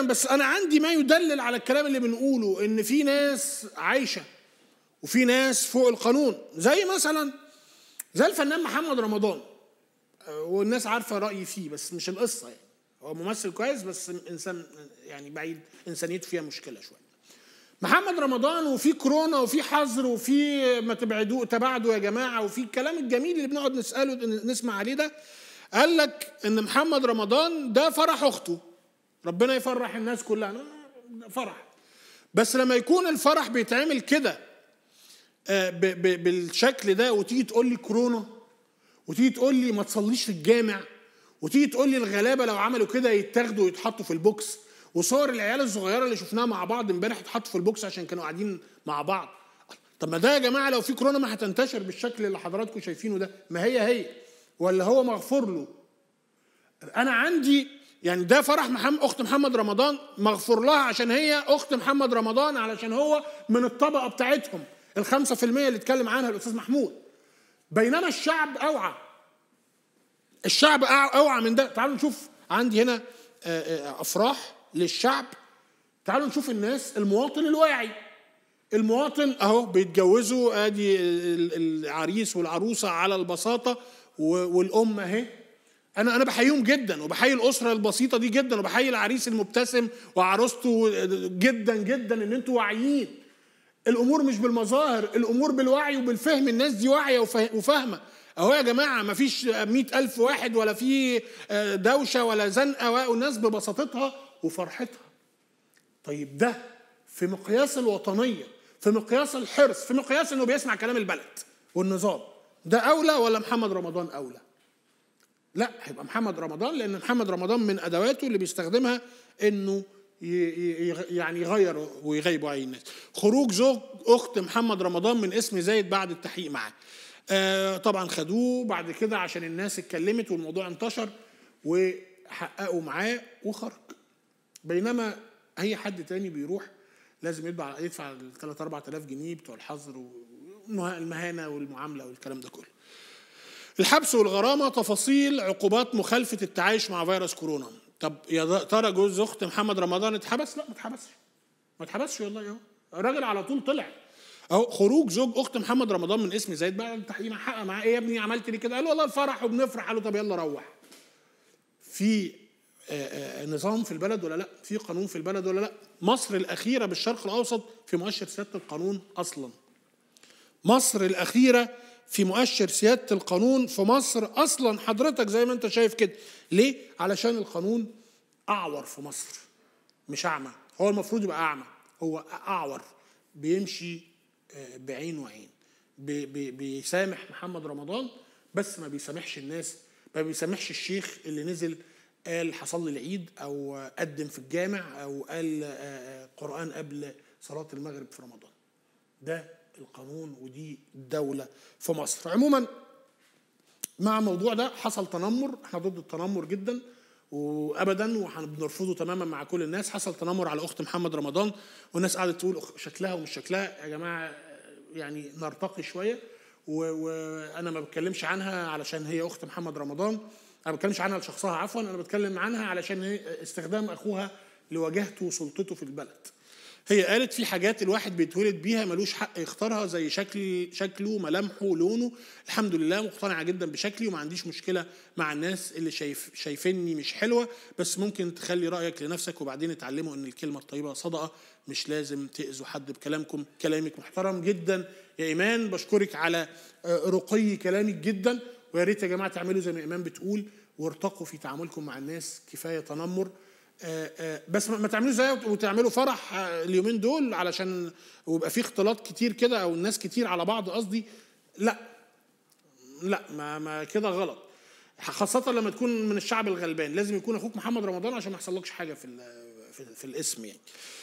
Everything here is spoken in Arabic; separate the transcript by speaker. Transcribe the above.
Speaker 1: بس انا عندي ما يدلل على الكلام اللي بنقوله ان في ناس عايشه وفي ناس فوق القانون زي مثلا زي الفنان محمد رمضان آه، والناس عارفه رايي فيه بس مش القصه يعني هو ممثل كويس بس انسان يعني بعيد انسانيته فيها مشكله شويه محمد رمضان وفي كورونا وفي حظر وفي ما تبعدوا تباعدوا يا جماعه وفي الكلام الجميل اللي بنقعد نساله نسمع عليه ده قال لك ان محمد رمضان ده فرح اخته ربنا يفرح الناس كلها فرح بس لما يكون الفرح بيتعمل كده آه، بالشكل ده وتيجي تقول لي كورونا وتيجي تقول لي ما تصليش في الجامع وتيجي تقول لي الغلابه لو عملوا كده يتاخدوا ويتحطوا في البوكس وصور العيال الصغيره اللي شفناها مع بعض امبارح اتحطوا في البوكس عشان كانوا قاعدين مع بعض طب ما ده يا جماعه لو في كورونا ما هتنتشر بالشكل اللي حضراتكم شايفينه ده ما هي هي ولا هو مغفور له انا عندي يعني ده فرح محمد اخت محمد رمضان مغفور لها عشان هي اخت محمد رمضان علشان هو من الطبقه بتاعتهم ال 5% اللي اتكلم عنها الاستاذ محمود بينما الشعب اوعى الشعب اوعى من ده تعالوا نشوف عندي هنا افراح للشعب تعالوا نشوف الناس المواطن الواعي المواطن اهو بيتجوزوا ادي العريس والعروسه على البساطه والام اهي انا انا بحييهم جدا وبحيي الاسره البسيطه دي جدا وبحيي العريس المبتسم وعروسته جدا جدا ان انتوا واعيين الامور مش بالمظاهر الامور بالوعي وبالفهم الناس دي واعيه وفاهمه اهو يا جماعه مفيش مئة ألف واحد ولا في آه، دوشه ولا زنقه والناس ببساطتها وفرحتها طيب ده في مقياس الوطنيه في مقياس الحرص في مقياس انه بيسمع كلام البلد والنظام ده اولى ولا محمد رمضان اولى لا هيبقى محمد رمضان لان محمد رمضان من ادواته اللي بيستخدمها انه يعني يغير ويغيبوا عين الناس خروج زوج اخت محمد رمضان من اسم زايد بعد التحقيق معاه آه، طبعا خدوه بعد كده عشان الناس اتكلمت والموضوع انتشر وحققوا معاه وخرج بينما اي حد تاني بيروح لازم يدفع يدفع 3 4000 جنيه بتوع الحظر والمهانه والمعامله والكلام ده كله الحبس والغرامة تفاصيل عقوبات مخالفة التعايش مع فيروس كورونا طب يا ترى جوز اخت محمد رمضان اتحبس لا ما اتحبسش ما اتحبسش والله اهو الراجل على طول طلع اهو خروج زوج اخت محمد رمضان من اسم زايد بقى التحقيق حقق معاه ايه يا ابني عملت لي كده قال والله الفرح وبنفرح قال له طب يلا روح في آه، آه، نظام في البلد ولا لا في قانون في البلد ولا لا مصر الاخيره بالشرق الاوسط في مؤشر سياده القانون اصلا مصر الاخيره في مؤشر سياده القانون في مصر اصلا حضرتك زي ما انت شايف كده ليه علشان القانون اعور في مصر مش اعمى هو المفروض يبقى اعمى هو اعور بيمشي آه، بعين وعين بيسامح محمد رمضان بس ما بيسامحش الناس ما بيسامحش الشيخ اللي نزل قال حصل العيد او قدم في الجامع او قال آه، آه، قران قبل صلاه المغرب في رمضان ده القانون ودي الدولة في مصر عموما مع الموضوع ده حصل تنمر احنا ضد التنمر جدا وابدا وبنرفضه تماما مع كل الناس حصل تنمر على اخت محمد رمضان والناس قعدت تقول شكلها ومش شكلها يا جماعه يعني نرتقي شويه وانا ما بتكلمش عنها علشان هي اخت محمد رمضان انا ما بتكلمش عنها لشخصها عفوا انا بتكلم عنها علشان استخدام اخوها لواجهته وسلطته في البلد هي قالت في حاجات الواحد بيتولد بيها ملوش حق يختارها زي شكل شكله ملامحه لونه الحمد لله مقتنعه جدا بشكلي وما عنديش مشكله مع الناس اللي شايف شايفيني مش حلوه بس ممكن تخلي رايك لنفسك وبعدين اتعلموا ان الكلمه الطيبه صدقه مش لازم تاذوا حد بكلامكم كلامك محترم جدا يا ايمان بشكرك على آه، رقي كلامك جدا ويا ريت يا جماعه تعملوا زي ما ايمان بتقول وارتقوا في تعاملكم مع الناس كفايه تنمر بس ما تعملوش زي وتعملوا فرح آه، اليومين دول علشان ويبقى في اختلاط كتير كده او الناس كتير على بعض قصدي لا لا ما, ما كده غلط خاصة لما تكون من الشعب الغلبان لازم يكون اخوك محمد رمضان عشان ما يحصلكش حاجة في في, في الاسم يعني